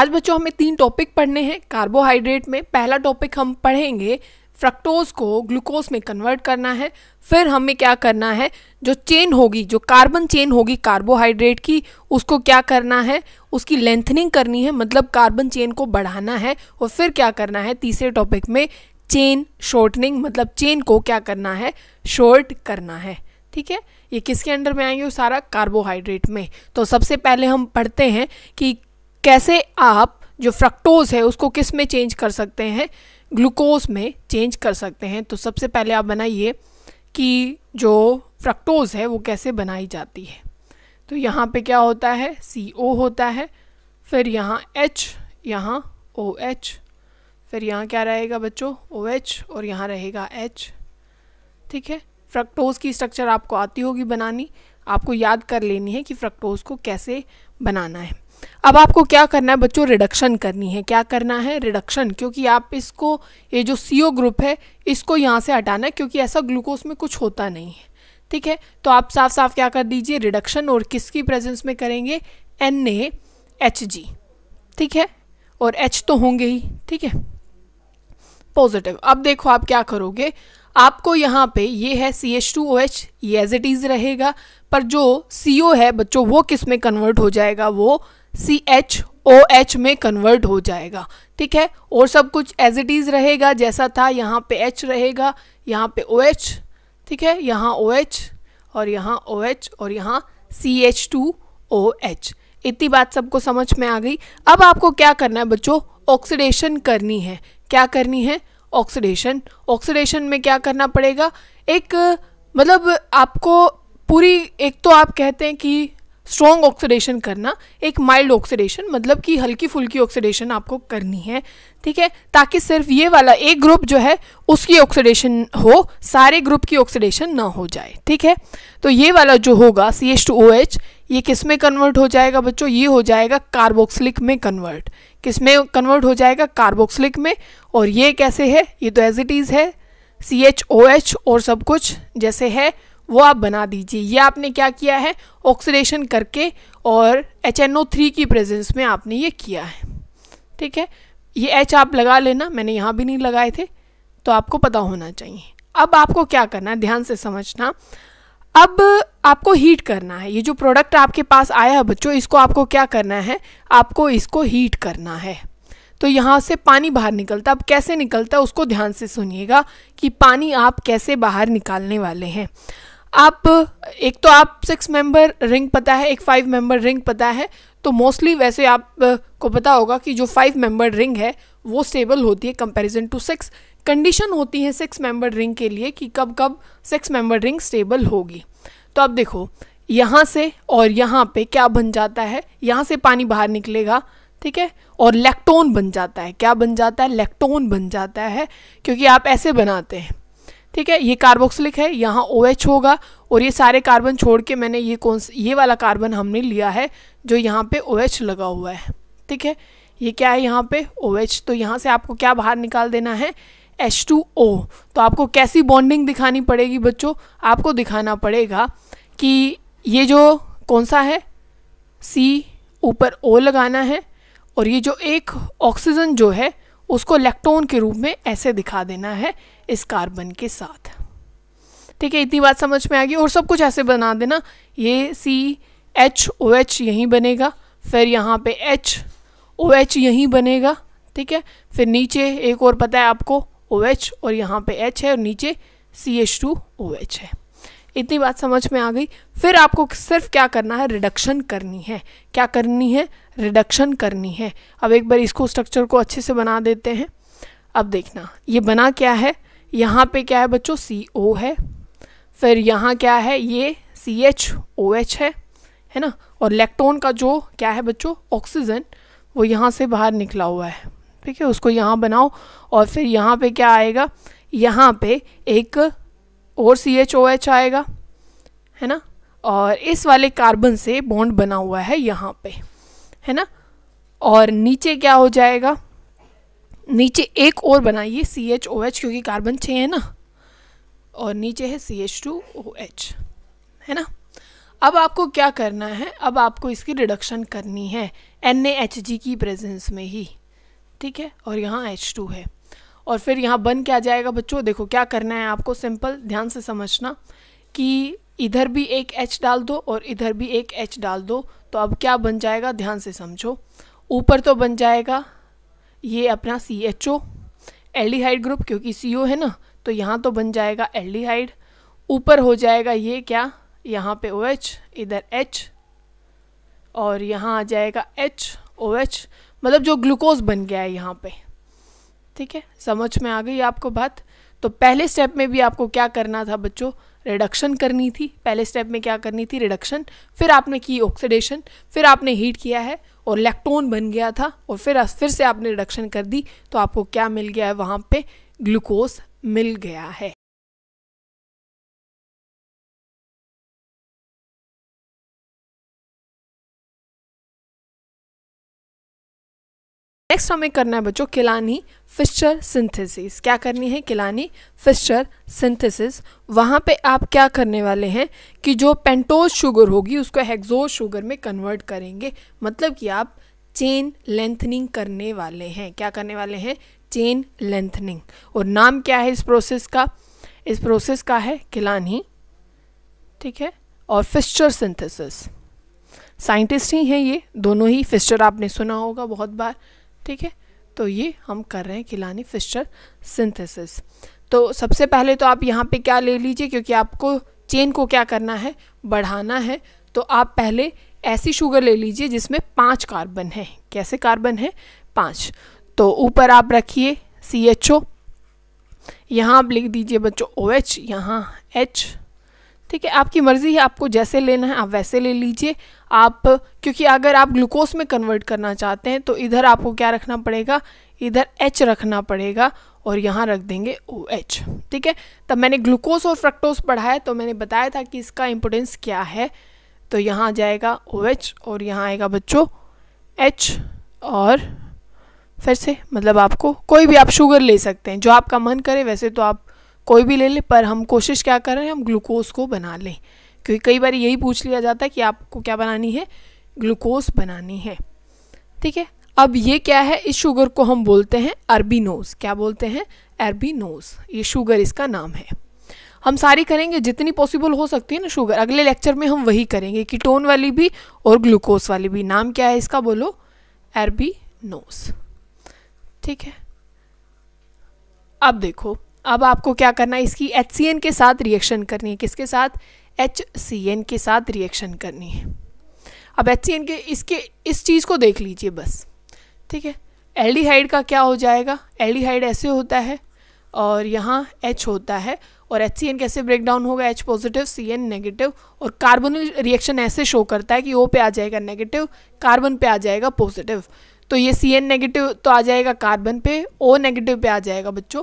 आज बच्चों हमें तीन टॉपिक पढ़ने हैं कार्बोहाइड्रेट में पहला टॉपिक हम पढ़ेंगे फ्रक्टोज को ग्लूकोज में कन्वर्ट करना है फिर हमें क्या करना है जो चेन होगी जो कार्बन चेन होगी कार्बोहाइड्रेट की उसको क्या करना है उसकी लेंथनिंग करनी है मतलब कार्बन चेन को बढ़ाना है और फिर क्या करना है तीसरे टॉपिक में चेन शॉर्टनिंग मतलब चेन को क्या करना है शॉर्ट करना है ठीक है ये किसके अंडर में आएंगे वो सारा कार्बोहाइड्रेट में तो सबसे पहले हम पढ़ते हैं कि कैसे आप जो फ्रक्टोज है उसको किस में चेंज कर सकते हैं ग्लूकोज में चेंज कर सकते हैं तो सबसे पहले आप बनाइए कि जो फ्रक्टोज है वो कैसे बनाई जाती है तो यहाँ पे क्या होता है सी ओ होता है फिर यहाँ एच यहाँ ओ एच फिर यहाँ क्या रहेगा बच्चों ओ एच और यहाँ रहेगा एच ठीक है फ्रक्टोज की स्ट्रक्चर आपको आती होगी बनानी आपको याद कर लेनी है कि फ्रक्टोज को कैसे बनाना है अब आपको क्या करना है बच्चों रिडक्शन करनी है क्या करना है रिडक्शन क्योंकि आप इसको ये जो सी ग्रुप है इसको यहाँ से हटाना है क्योंकि ऐसा ग्लूकोज में कुछ होता नहीं है ठीक है तो आप साफ साफ क्या कर दीजिए रिडक्शन और किसकी प्रेजेंस में करेंगे एन ए एच जी ठीक है और एच तो होंगे ही ठीक है पॉजिटिव अब देखो आप क्या करोगे आपको यहाँ पे ये है C H two O H ये एज इट इज़ रहेगा पर जो सी ओ है बच्चों वो किस में कन्वर्ट हो जाएगा वो सी एच ओ एच में कन्वर्ट हो जाएगा ठीक है और सब कुछ एज इट इज़ रहेगा जैसा था यहाँ पे एच रहेगा यहाँ पे ओ एच ठीक है यहाँ ओ एच और यहाँ ओ एच और यहाँ C H two O H इतनी बात सबको समझ में आ गई अब आपको क्या करना है बच्चों ऑक्सीडेशन करनी है क्या करनी है ऑक्सीडेशन ऑक्सीडेशन में क्या करना पड़ेगा एक मतलब आपको पूरी एक तो आप कहते हैं कि स्ट्रॉन्ग ऑक्सीडेशन करना एक माइल्ड ऑक्सीडेशन मतलब कि हल्की फुल्की ऑक्सीडेशन आपको करनी है ठीक है ताकि सिर्फ ये वाला एक ग्रुप जो है उसकी ऑक्सीडेशन हो सारे ग्रुप की ऑक्सीडेशन ना हो जाए ठीक है तो ये वाला जो होगा C H two O H ये किस में कन्वर्ट हो जाएगा बच्चों ये हो जाएगा कार्बोक्सिलिक में कन्वर्ट किस में कन्वर्ट हो जाएगा कार्बोक्सिलिक में और ये कैसे है ये तो एज इट इज़ है सी एच ओ एच और सब कुछ जैसे है वो आप बना दीजिए ये आपने क्या किया है ऑक्सीडेशन करके और एच एन ओ थ्री की प्रेजेंस में आपने ये किया है ठीक है ये एच आप लगा लेना मैंने यहाँ भी नहीं लगाए थे तो आपको पता होना चाहिए अब आपको क्या करना है ध्यान से समझना अब आपको हीट करना है ये जो प्रोडक्ट आपके पास आया है बच्चों इसको आपको क्या करना है आपको इसको हीट करना है तो यहाँ से पानी बाहर निकलता है अब कैसे निकलता है उसको ध्यान से सुनिएगा कि पानी आप कैसे बाहर निकालने वाले हैं आप एक तो आप सिक्स मेंबर रिंग पता है एक फाइव मेंबर रिंग पता है तो मोस्टली वैसे आप को पता होगा कि जो फाइव मेंबर रिंग है वो स्टेबल होती है कंपैरिजन टू सिक्स कंडीशन होती है सिक्स मेंबर रिंग के लिए कि कब कब सिक्स मेंबर रिंग स्टेबल होगी तो अब देखो यहाँ से और यहाँ पे क्या बन जाता है यहाँ से पानी बाहर निकलेगा ठीक है और लेक्टोन बन जाता है क्या बन जाता है लेक्टोन बन जाता है क्योंकि आप ऐसे बनाते हैं ठीक है ये कार्बोक्सिलिक है यहाँ ओ OH होगा और ये सारे कार्बन छोड़ के मैंने ये कौन ये वाला कार्बन हमने लिया है जो यहाँ पे ओ OH लगा हुआ है ठीक है ये क्या है यहाँ पे ओ OH तो यहाँ से आपको क्या बाहर निकाल देना है H2O तो आपको कैसी बॉन्डिंग दिखानी पड़ेगी बच्चों आपको दिखाना पड़ेगा कि ये जो कौन सा है सी ऊपर ओ लगाना है और ये जो एक ऑक्सीजन जो है उसको इलेक्ट्रॉन के रूप में ऐसे दिखा देना है इस कार्बन के साथ ठीक है इतनी बात समझ में आ गई और सब कुछ ऐसे बना देना ये सी एच ओ एच यहीं बनेगा फिर यहाँ पे एच ओ एच यहीं बनेगा ठीक है फिर नीचे एक और पता है आपको ओ एच और यहाँ पे एच है और नीचे C H two O H है इतनी बात समझ में आ गई फिर आपको सिर्फ क्या करना है रिडक्शन करनी है क्या करनी है रिडक्शन करनी है अब एक बार इसको स्ट्रक्चर को अच्छे से बना देते हैं अब देखना ये बना क्या है यहाँ पे क्या है बच्चों सी ओ है फिर यहाँ क्या है ये सी एच ओ एच है है ना और इलेक्ट्रॉन का जो क्या है बच्चों ऑक्सीजन वो यहाँ से बाहर निकला हुआ है ठीक है उसको यहाँ बनाओ और फिर यहाँ पे क्या आएगा यहाँ पे एक और सी एच ओ एच आएगा है ना और इस वाले कार्बन से बॉन्ड बना हुआ है यहाँ पे है ना और नीचे क्या हो जाएगा नीचे एक और बनाइए सी एच ओ एच क्योंकि कार्बन छः है ना और नीचे है C H two O H है ना अब आपको क्या करना है अब आपको इसकी रिडक्शन करनी है एन ए एच जी की प्रेजेंस में ही ठीक है और यहाँ एच टू है और फिर यहाँ बन क्या जाएगा बच्चों देखो क्या करना है आपको सिंपल ध्यान से समझना कि इधर भी एक एच डाल दो और इधर भी एक एच डाल दो तो अब क्या बन जाएगा ध्यान से समझो ऊपर तो बन जाएगा ये अपना C H O aldehyde group क्योंकि सी ओ है ना तो यहाँ तो बन जाएगा एल्डिहाइड ऊपर हो जाएगा ये क्या यहाँ पे ओ एच इधर एच और यहाँ आ जाएगा एच ओ एच मतलब जो ग्लूकोज बन गया है यहाँ पे ठीक है समझ में आ गई आपको बात तो पहले स्टेप में भी आपको क्या करना था बच्चों रिडक्शन करनी थी पहले स्टेप में क्या करनी थी रिडक्शन फिर आपने की ऑक्सीडेशन फिर आपने हीट किया है और इलेक्ट्रॉन बन गया था और फिर फिर से आपने रिडक्शन कर दी तो आपको क्या मिल गया है वहाँ पे ग्लूकोज मिल गया है नेक्स्ट हमें करना है बच्चों किलानी फिस्चर सिंथेसिस क्या करनी है किलानी फिस्चर सिंथेसिस वहाँ पे आप क्या करने वाले हैं कि जो पेंटोज शुगर होगी उसको हेक्सोज शुगर में कन्वर्ट करेंगे मतलब कि आप चेन लेंथनिंग करने वाले हैं क्या करने वाले हैं चेन लेंथनिंग और नाम क्या है इस प्रोसेस का इस प्रोसेस का है किलानी ठीक है और फिस्चर सिंथेसिस साइंटिस्ट ही हैं ये दोनों ही फिस्चर आपने सुना होगा बहुत बार ठीक है तो ये हम कर रहे हैं किलानी फिस्टर सिंथेसिस तो सबसे पहले तो आप यहाँ पे क्या ले लीजिए क्योंकि आपको चेन को क्या करना है बढ़ाना है तो आप पहले ऐसी शुगर ले लीजिए जिसमें पाँच कार्बन है कैसे कार्बन है पाँच तो ऊपर आप रखिए सी एच ओ यहाँ आप लिख दीजिए बच्चों ओ एच यहाँ एच ठीक है आपकी मर्ज़ी है आपको जैसे लेना है आप वैसे ले लीजिए आप क्योंकि अगर आप ग्लूकोज में कन्वर्ट करना चाहते हैं तो इधर आपको क्या रखना पड़ेगा इधर एच रखना पड़ेगा और यहाँ रख देंगे ओ एच ठीक है तब मैंने ग्लूकोज और फ्रक्टोज पढ़ाया तो मैंने बताया था कि इसका इम्पोर्टेंस क्या है तो यहाँ जाएगा ओ एच और यहाँ आएगा बच्चों एच और फिर से मतलब आपको कोई भी आप शुगर ले सकते हैं जो आपका मन करे वैसे तो आप कोई भी ले लें पर हम कोशिश क्या कर रहे हैं हम ग्लूकोज को बना लें क्योंकि कई बार यही पूछ लिया जाता है कि आपको क्या बनानी है ग्लूकोज बनानी है ठीक है अब ये क्या है इस शुगर को हम बोलते हैं अरबिनोज क्या बोलते हैं अरबिनोज ये शुगर इसका नाम है हम सारी करेंगे जितनी पॉसिबल हो सकती है ना शुगर अगले लेक्चर में हम वही करेंगे कीटोन वाली भी और ग्लूकोज वाली भी नाम क्या है इसका बोलो एरबीनोस ठीक है अब देखो अब आपको क्या करना है इसकी एच के साथ रिएक्शन करनी है किसके साथ एच के साथ रिएक्शन करनी है अब एच के इसके इस चीज़ को देख लीजिए बस ठीक है एल्डिहाइड का क्या हो जाएगा एल्डिहाइड ऐसे होता है और यहाँ H होता है और एच कैसे ब्रेक डाउन होगा H पॉजिटिव सी नेगेटिव और कार्बन रिएक्शन ऐसे शो करता है कि O पे आ जाएगा नेगेटिव कार्बन पे आ जाएगा पॉजिटिव तो ये सी नेगेटिव तो आ जाएगा कार्बन पे ओ नेगेटिव पे आ जाएगा बच्चों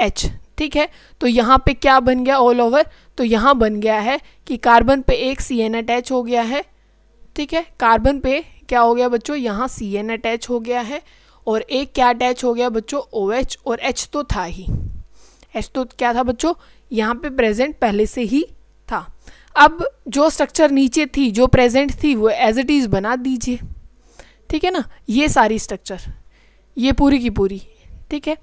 एच ठीक है तो यहाँ पे क्या बन गया ऑल ओवर तो यहाँ बन गया है कि कार्बन पे एक सी एन अटैच हो गया है ठीक है कार्बन पे क्या हो गया बच्चों यहाँ सी एन अटैच हो गया है और एक क्या अटैच हो गया बच्चों ओ एच और एच तो था ही एच तो क्या था बच्चों यहाँ पे प्रेजेंट पहले से ही था अब जो स्ट्रक्चर नीचे थी जो प्रेजेंट थी वो एज इट इज़ बना दीजिए ठीक है ना ये सारी स्ट्रक्चर ये पूरी की पूरी ठीक है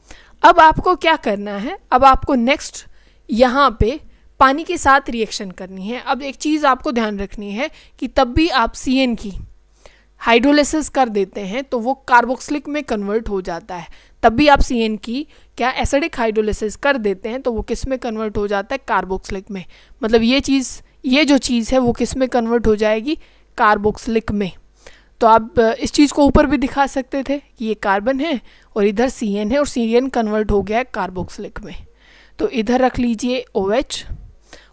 अब आपको क्या करना है अब आपको नेक्स्ट यहाँ पे पानी के साथ रिएक्शन करनी है अब एक चीज़ आपको ध्यान रखनी है कि तब भी आप सी की हाइड्रोलिसिस कर देते हैं तो वो कार्बोक्सिलिक में कन्वर्ट हो जाता है तब भी आप सी की क्या एसिडिक हाइड्रोलिसिस कर देते हैं तो वो किस में कन्वर्ट हो जाता है कार्बोक्सिलिक में मतलब ये चीज़ ये जो चीज़ है वो किस में कन्वर्ट हो जाएगी कार्बोक्सिलिक में तो आप इस चीज़ को ऊपर भी दिखा सकते थे कि ये कार्बन है और इधर सी है और सी कन्वर्ट हो गया है कार्बोक्सलिक में तो इधर रख लीजिए ओ OH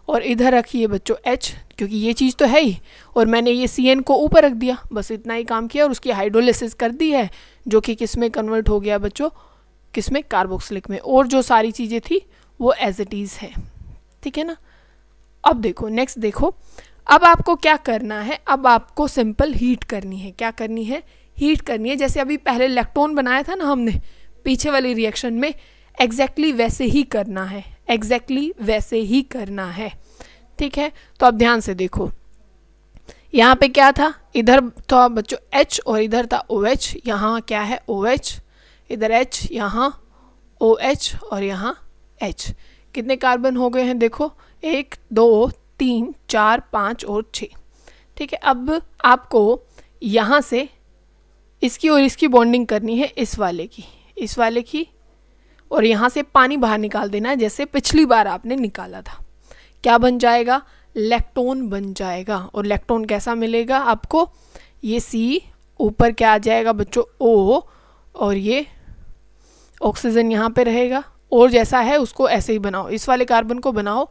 और इधर रखिए बच्चों H क्योंकि ये चीज़ तो है ही और मैंने ये सी को ऊपर रख दिया बस इतना ही काम किया और उसकी हाइड्रोलिसिस कर दी है जो कि किस में कन्वर्ट हो गया बच्चों किस में कार्बोक्सलिक में और जो सारी चीज़ें थी वो एज इट इज़ है ठीक है ना अब देखो नेक्स्ट देखो अब आपको क्या करना है अब आपको सिंपल हीट करनी है क्या करनी है हीट करनी है जैसे अभी पहले इलेक्ट्रॉन बनाया था ना हमने पीछे वाली रिएक्शन में एग्जैक्टली exactly वैसे ही करना है एग्जैक्टली exactly वैसे ही करना है ठीक है तो आप ध्यान से देखो यहाँ पे क्या था इधर था बच्चों H और इधर था ओ एच यहाँ क्या है ओ एच इधर H यहाँ ओ OH और यहाँ H कितने कार्बन हो गए हैं देखो एक दो तीन चार पाँच और छः ठीक है अब आपको यहाँ से इसकी और इसकी बॉन्डिंग करनी है इस वाले की इस वाले की और यहाँ से पानी बाहर निकाल देना है जैसे पिछली बार आपने निकाला था क्या बन जाएगा लेक्टोन बन जाएगा और लेक्टोन कैसा मिलेगा आपको ये सी ऊपर क्या आ जाएगा बच्चों ओ और ये ऑक्सीजन यहाँ पे रहेगा और जैसा है उसको ऐसे ही बनाओ इस वाले कार्बन को बनाओ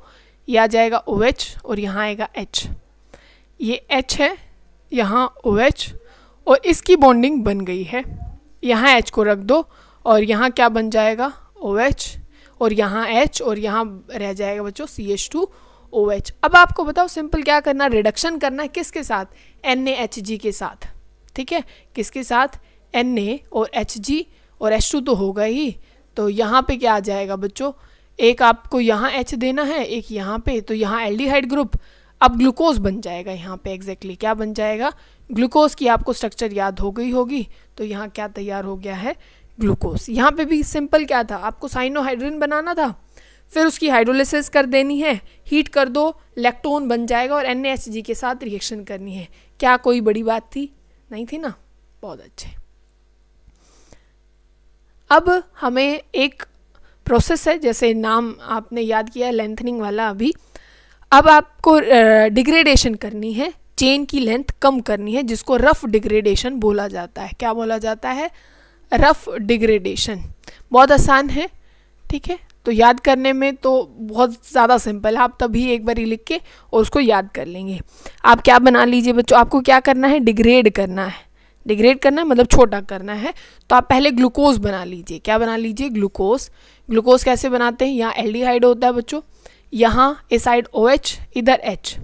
ये आ जाएगा ओ OH और यहाँ आएगा एच ये एच है यहाँ ओ OH और इसकी बॉन्डिंग बन गई है यहाँ एच को रख दो और यहाँ क्या बन जाएगा ओ OH और यहाँ एच और यहाँ रह जाएगा बच्चों C H two O H अब आपको बताओ सिंपल क्या करना रिडक्शन करना है किसके साथ एन ए एच जी के साथ ठीक है किसके साथ एन ए और एच जी और एच टू तो होगा ही तो यहाँ पे क्या आ जाएगा बच्चों एक आपको यहाँ एच देना है एक यहाँ पे तो यहाँ एल्डिहाइड ग्रुप अब ग्लूकोज बन जाएगा यहाँ पे एग्जैक्टली exactly. क्या बन जाएगा ग्लूकोज की आपको स्ट्रक्चर याद हो गई होगी तो यहाँ क्या तैयार हो गया है ग्लूकोज यहाँ पे भी सिंपल क्या था आपको साइनोहाइड्रिन बनाना था फिर उसकी हाइड्रोलिसिस कर देनी है हीट कर दो इलेक्ट्रॉन बन जाएगा और एन के साथ रिएक्शन करनी है क्या कोई बड़ी बात थी नहीं थी ना बहुत अच्छे अब हमें एक प्रोसेस है जैसे नाम आपने याद किया लेंथनिंग वाला अभी अब आपको डिग्रेडेशन करनी है चेन की लेंथ कम करनी है जिसको रफ डिग्रेडेशन बोला जाता है क्या बोला जाता है रफ डिग्रेडेशन बहुत आसान है ठीक है तो याद करने में तो बहुत ज़्यादा सिंपल है आप तभी एक बार लिख के और उसको याद कर लेंगे आप क्या बना लीजिए बच्चों आपको क्या करना है डिग्रेड करना है डिग्रेड करना है मतलब छोटा करना है तो आप पहले ग्लूकोज बना लीजिए क्या बना लीजिए ग्लूकोज ग्लूकोज कैसे बनाते हैं यहाँ एल्डिहाइड होता है बच्चों यहाँ इस साइड ओ एच इधर एच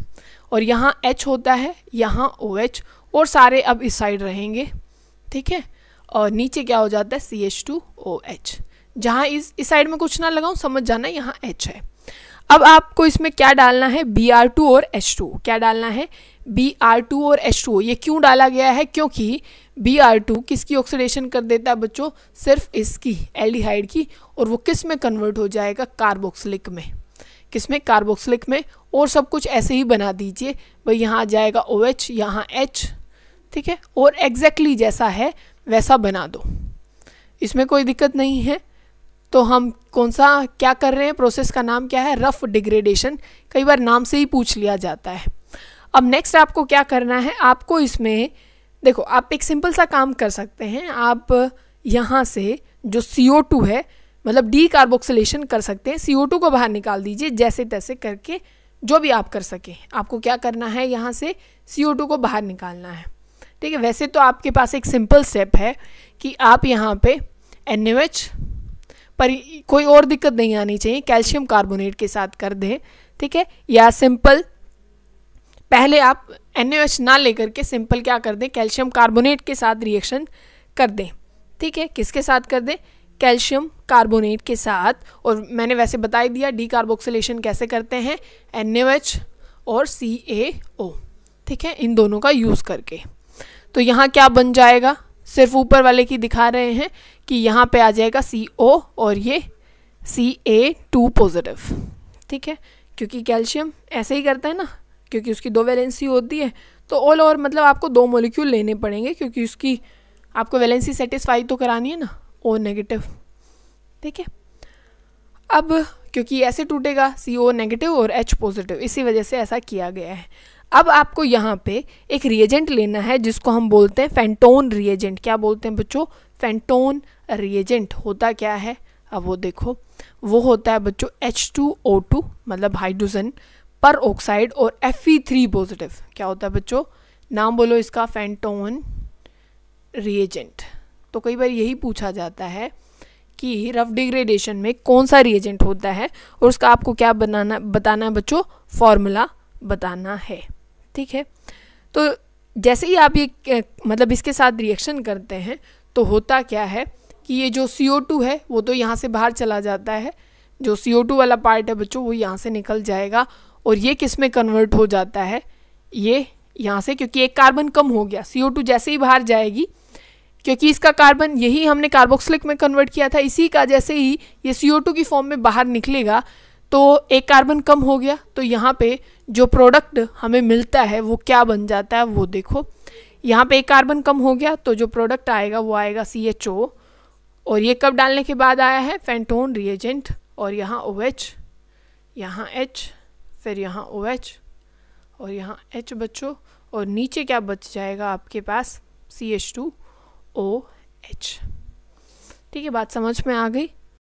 और यहाँ एच होता है यहाँ एच और सारे अब इस साइड रहेंगे ठीक है और नीचे क्या हो जाता है C H two O H जहाँ इस इस साइड में कुछ ना लगाऊँ समझ जाना यहाँ एच है अब आपको इसमें क्या डालना है बी आर टू और एच टू क्या डालना है बी आर टू और एच टू ये क्यों डाला गया है क्योंकि बी आर टू किसकी ऑक्सीडेशन कर देता है बच्चों सिर्फ इसकी एल्डिहाइड की और वो किस में कन्वर्ट हो जाएगा कार्बोक्सिलिक में किस में कार्बोक्सिलिक में और सब कुछ ऐसे ही बना दीजिए भाई यहाँ जाएगा ओ OH, एच यहाँ एच ठीक है और एग्जैक्टली exactly जैसा है वैसा बना दो इसमें कोई दिक्कत नहीं है तो हम कौन सा क्या कर रहे हैं प्रोसेस का नाम क्या है रफ़ डिग्रेडेशन कई बार नाम से ही पूछ लिया जाता है अब नेक्स्ट आपको क्या करना है आपको इसमें देखो आप एक सिंपल सा काम कर सकते हैं आप यहाँ से जो सी है मतलब डी कार्बोक्सिलेशन कर सकते हैं सी को बाहर निकाल दीजिए जैसे तैसे करके जो भी आप कर सकें आपको क्या करना है यहाँ से सी को बाहर निकालना है ठीक है वैसे तो आपके पास एक सिंपल स्टेप है कि आप यहाँ पे एन पर कोई और दिक्कत नहीं आनी चाहिए कैल्शियम कार्बोनेट के साथ कर दें ठीक है या सिंपल पहले आप एन ना लेकर के सिंपल क्या कर दें कैल्शियम कार्बोनेट के साथ रिएक्शन कर दें ठीक है किसके साथ कर दें कैल्शियम कार्बोनेट के साथ और मैंने वैसे बता ही दिया कार्बोक्सलेशन कैसे करते हैं एन और सी ए ओ ठीक है इन दोनों का यूज़ करके तो यहाँ क्या बन जाएगा सिर्फ ऊपर वाले की दिखा रहे हैं कि यहाँ पे आ जाएगा सी ओ और ये सी ए टू पॉजिटिव ठीक है क्योंकि कैल्शियम ऐसे ही करता है ना क्योंकि उसकी दो वैलेंसी होती है तो ऑल ओवर मतलब आपको दो मोलिक्यूल लेने पड़ेंगे क्योंकि उसकी आपको वैलेंसी सेटिस्फाई तो करानी है ना ओ नेगेटिव ठीक है अब क्योंकि ऐसे टूटेगा सी ओ नेगेटिव और एच पॉजिटिव इसी वजह से ऐसा किया गया है अब आपको यहाँ पे एक रिएजेंट लेना है जिसको हम बोलते हैं फेंटोन रिएजेंट क्या बोलते हैं बच्चों फेंटोन रिएजेंट होता क्या है अब वो देखो वो होता है बच्चों एच टू ओ टू मतलब हाइड्रोजन पर ऑक्साइड और एफ थ्री पॉजिटिव क्या होता है बच्चों नाम बोलो इसका फेंटोन रिएजेंट तो कई बार यही पूछा जाता है कि रफ डिग्रेडेशन में कौन सा रिएजेंट होता है और उसका आपको क्या बनाना बताना है बच्चों फॉर्मूला बताना है ठीक है तो जैसे ही आप ये मतलब इसके साथ रिएक्शन करते हैं तो होता क्या है कि ये जो सी है वो तो यहाँ से बाहर चला जाता है जो सी वाला पार्ट है बच्चों वो यहाँ से निकल जाएगा और ये किस में कन्वर्ट हो जाता है ये यहाँ से क्योंकि एक कार्बन कम हो गया सी जैसे ही बाहर जाएगी क्योंकि इसका कार्बन यही हमने कार्बोक्सिलिक में कन्वर्ट किया था इसी का जैसे ही ये सी की फॉर्म में बाहर निकलेगा तो एक कार्बन कम हो गया तो यहाँ पे जो प्रोडक्ट हमें मिलता है वो क्या बन जाता है वो देखो यहाँ पे एक कार्बन कम हो गया तो जो प्रोडक्ट आएगा वो आएगा सी एच ओ और ये कब डालने के बाद आया है फेंटोन रिएजेंट और यहाँ ओ OH, एच यहाँ एच फिर यहाँ ओ एच और यहाँ एच बच्चों और नीचे क्या बच जाएगा आपके पास C H two O H ठीक है बात समझ में आ गई